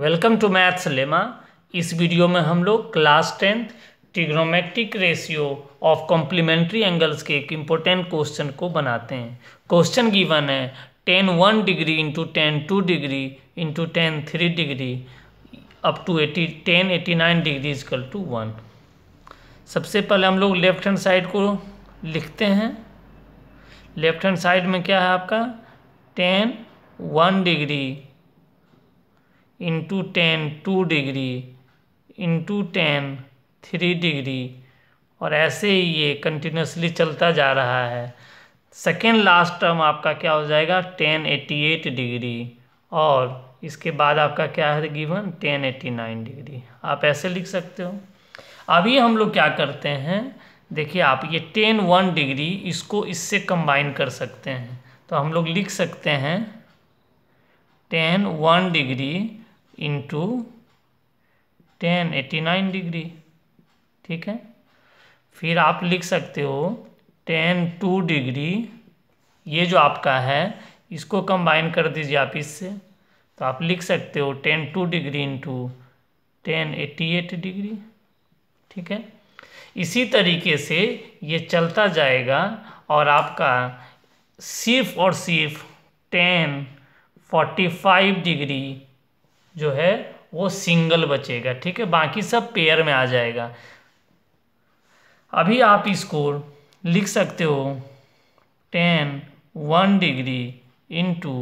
welcome to maths lemma इस video में हम लोग class tenth trigonometric ratio of complementary angles के एक इम्पोर्टेंट क्वेश्चन को बनाते हैं क्वेश्चन गिवन है tan one degree into tan two degree into tan three degree up to eighty tan eighty nine degree equal to one सबसे पहले हम लोग लेफ्ट हैंड साइड को लिखते हैं लेफ्ट हैंड साइड में क्या है आपका tan one degree into tan two degree into tan three degree और ऐसे ही ये कंटिन्यूसली चलता जा रहा है सेकेंड लास्ट टर्म आपका क्या हो जाएगा टेन एटी एट डिग्री और इसके बाद आपका क्या है given tan eighty nine degree आप ऐसे लिख सकते हो अभी हम लोग क्या करते हैं देखिए आप ये टेन वन डिग्री इसको इससे कंबाइन कर सकते हैं तो हम लोग लिख सकते हैं tan one degree into tan eighty nine degree ठीक है फिर आप लिख सकते हो टेन टू डिग्री ये जो आपका है इसको कंबाइन कर दीजिए आप इससे तो आप लिख सकते हो tan two degree into tan eighty eight degree ठीक है इसी तरीके से ये चलता जाएगा और आपका सिर्फ और सिर्फ टेन फोर्टी फाइव डिग्री जो है वो सिंगल बचेगा ठीक है बाकी सब पेयर में आ जाएगा अभी आप स्कोर लिख सकते हो tan one degree into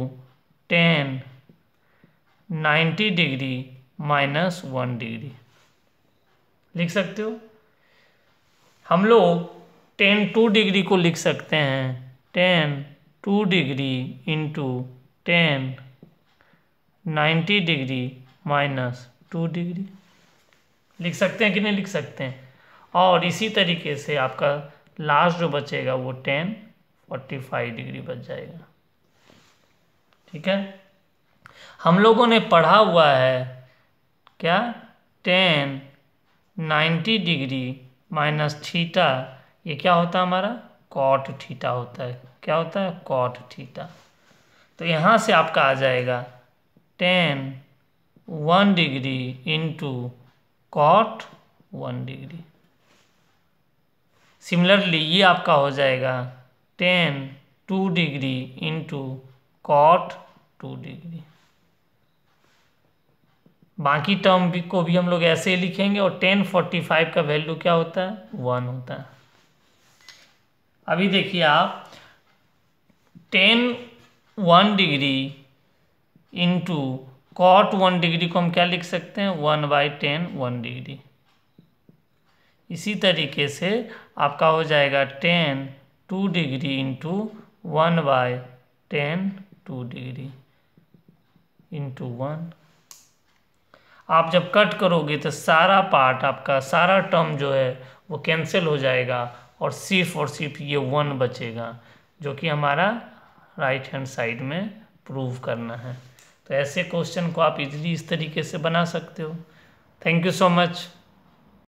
tan ninety degree minus one degree लिख सकते हो हम लोग टेन टू डिग्री को लिख सकते हैं tan two degree into tan ninety degree minus two degree लिख सकते हैं कि नहीं लिख सकते हैं और इसी तरीके से आपका लास्ट जो बचेगा वो टेन फोर्टी फाइव डिग्री बच जाएगा ठीक है हम लोगों ने पढ़ा हुआ है क्या tan ninety degree minus theta ये क्या होता है हमारा कॉट थीटा होता है क्या होता है कॉट थीटा तो यहाँ से आपका आ जाएगा tan one degree into cot one degree similarly ये आपका हो जाएगा tan two degree into cot two degree बाकी टर्म भी को भी हम लोग ऐसे ही लिखेंगे और टेन फोर्टी फाइव का वैल्यू क्या होता है वन होता है अभी देखिए आप tan one degree into cot one degree को हम क्या लिख सकते हैं one by tan one degree इसी तरीके से आपका हो जाएगा tan two degree into one by tan two degree into one आप जब कट करोगे तो सारा पार्ट आपका सारा टर्म जो है वो कैंसिल हो जाएगा और सिर्फ और सिर्फ ये वन बचेगा जो कि हमारा राइट हैंड साइड में प्रूव करना है तो ऐसे क्वेश्चन को आप इजीली इस तरीके से बना सकते हो थैंक यू सो मच